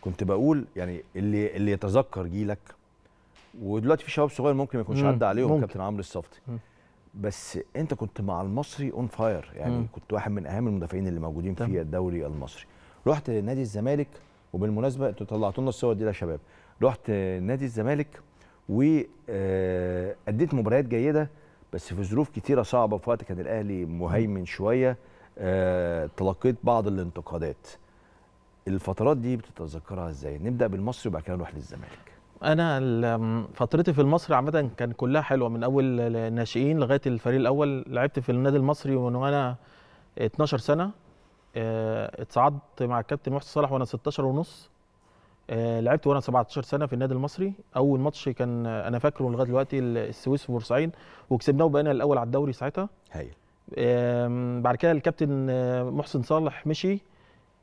كنت بقول يعني اللي اللي يتذكر جيلك ودلوقتي في شباب صغير ممكن ما يكونش عدى عليهم كابتن عمرو الصفتي بس انت كنت مع المصري اون فاير يعني مم. كنت واحد من اهم المدافعين اللي موجودين في الدوري المصري رحت نادي الزمالك وبالمناسبه انتوا طلعتوا لنا الصور دي يا شباب رحت نادي الزمالك واديت آه، مباريات جيده بس في ظروف كتيره صعبه في وقت كان الاهلي مهيمن شويه آه، تلقيت بعض الانتقادات الفترات دي بتتذكرها ازاي نبدا بالمصري وبعد كده نروح للزمالك انا فترتي في المصري عامه كان كلها حلوه من اول الناشئين لغايه الفريق الاول لعبت في النادي المصري وانا 12 سنه آه، اتصعدت مع الكابتن محسن صلاح وانا 16 ونص آه، لعبت وانا 17 سنه في النادي المصري اول ماتش كان انا فاكره لغايه دلوقتي السويس بورسعيد وكسبناه وبقينا الاول على الدوري ساعتها هايل بعد كده الكابتن آه، محسن صالح مشي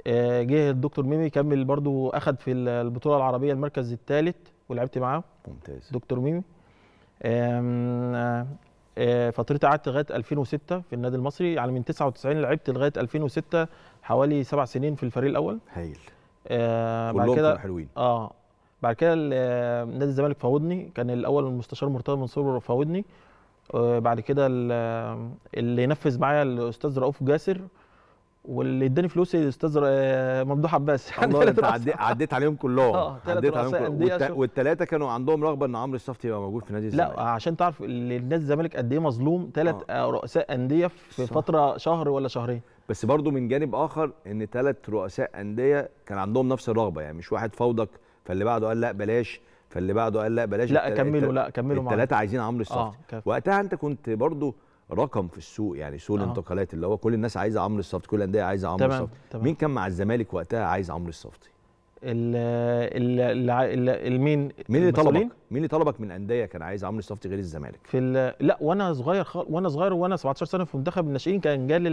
آه، جه الدكتور ميمي كمل برضو اخد في البطوله العربيه المركز الثالث ولعبت معاه ممتاز دكتور ميمي آه، آه، فترتي قعدت لغايه 2006 في النادي المصري يعني من 99 لعبت لغايه 2006 حوالي سبع سنين في الفريق الاول هايل بعد كده حلوين اه بعد كده نادي الزمالك فاوضني كان الاول المستشار مرتضى منصور فاوضني بعد كده اللي نفذ معايا الاستاذ رؤوف جاسر واللي اداني فلوسي الاستاذ آه، ممدوح عباس الله يعني انت عدي... عديت عليهم كلهم اه عديت عليهم كلهم والثلاثه كانوا عندهم رغبه ان عمرو الصفت يبقى موجود في نادي الزمالك لا عشان تعرف النادي الزمالك قد ايه مظلوم ثلاث آه. آه. رؤساء انديه في صح. فتره شهر ولا شهرين بس برضو من جانب اخر ان ثلاث رؤساء انديه كان عندهم نفس الرغبه يعني مش واحد فوضك فاللي بعده قال لا بلاش فاللي بعده قال لا بلاش لا كملوا لا كملوا معايا الثلاثه عايزين عمرو الصفت آه. وقتها انت كنت برضو رقم في السوق يعني سوق آه. الانتقالات اللي هو كل الناس عايزه عمرو الصفتي كل الانديه عايزه عمرو الصفتي مين كان مع الزمالك وقتها عايز عمرو الصفتي المين مين اللي طلبك مين اللي طلبك من انديه كان عايز عمرو الصفتي غير الزمالك في لا وانا صغير خال... وانا صغير وانا 17 سنه في منتخب الناشئين كان جال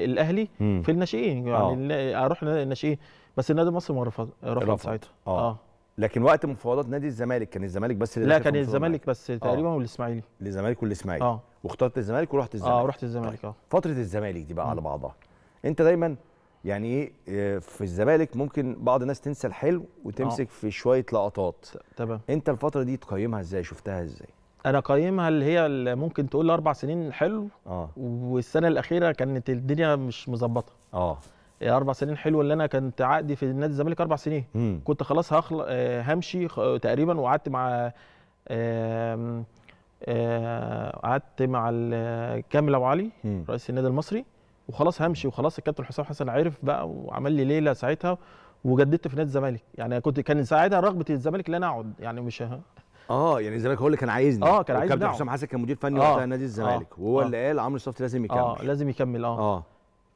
الاهلي في الناشئين يعني آه. اروح الناشئين بس النادي المصري ما رفض رفض ساعتها آه. اه لكن وقت مفاوضات نادي الزمالك كان الزمالك بس اللي لا كان الزمالك بس آه. تقريبا آه. والاسماعيلي الزمالك والاسماعيلي اه واخترت الزمالك ورحت الزمالك اه رحت الزمالك طيب، اه فتره الزمالك دي بقى م. على بعضها انت دايما يعني ايه آه، في الزمالك ممكن بعض الناس تنسى الحلو وتمسك آه. في شويه لقطات تمام انت الفتره دي تقيمها ازاي شفتها ازاي انا قيمها اللي هي اللي ممكن تقول اربع سنين حلو اه والسنه الاخيره كانت الدنيا مش مظبطه آه. اه اربع سنين حلو اللي انا كنت عقدي في نادي الزمالك اربع سنين مم. كنت خلاص هخل... آه، همشي تقريبا وقعدت مع آه، قعدت مع كامل ابو علي رئيس النادي المصري وخلاص همشي وخلاص الكابتن حسام حسن عرف بقى وعمل لي ليله ساعتها وجددت في نادي الزمالك يعني كنت كان ساعتها رغبه الزمالك ان انا اقعد يعني مش اه يعني الزمالك هو اللي كان عايزني اه كان عايزني كابتن حسام حسن كان مدير فني آه وقتها نادي الزمالك آه وهو آه اللي قال عمرو صفتي لازم يكمل اه لازم يكمل اه, آه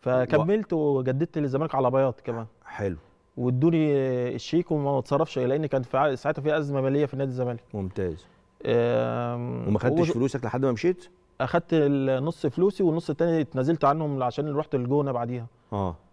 فكملت وجددت للزمالك على بياض كمان حلو وادوني الشيك وما اتصرفش لان كان في ساعتها في ازمه ماليه في نادي الزمالك ممتاز وما خدتش فلوسك لحد ما مشيت؟ اخدت النص فلوسي والنص التاني اتنازلت عنهم عشان رحت الجونه بعديها اه